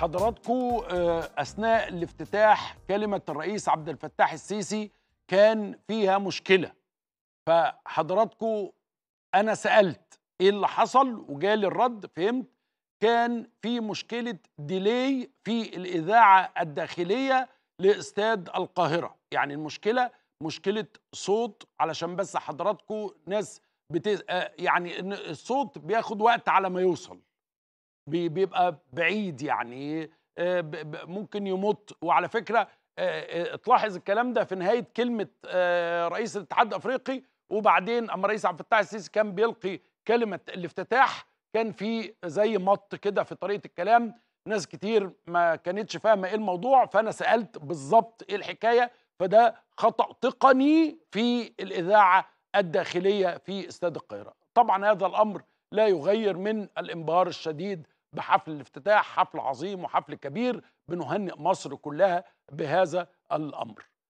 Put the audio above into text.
حضراتكم آه، اثناء الافتتاح كلمه الرئيس عبد الفتاح السيسي كان فيها مشكله فحضراتكم انا سالت ايه اللي حصل وجالي الرد فهمت كان في مشكله ديلي في الاذاعه الداخليه لاستاد القاهره يعني المشكله مشكله صوت علشان بس حضراتكم ناس بتز... آه، يعني الصوت بياخد وقت على ما يوصل بيبقى بعيد يعني آه، ممكن يمط وعلى فكره آه، آه، تلاحظ الكلام ده في نهايه كلمه رئيس الاتحاد الافريقي وبعدين اما رئيس عبد الفتاح السيسي كان بيلقي كلمه الافتتاح كان في زي مط كده في طريقه الكلام ناس كتير ما كانتش فاهمه ايه الموضوع فانا سالت بالظبط ايه الحكايه فده خطا تقني في الاذاعه الداخليه في استاد القاهره طبعا هذا الامر لا يغير من الانبهار الشديد بحفل الافتتاح حفل عظيم وحفل كبير بنهنئ مصر كلها بهذا الامر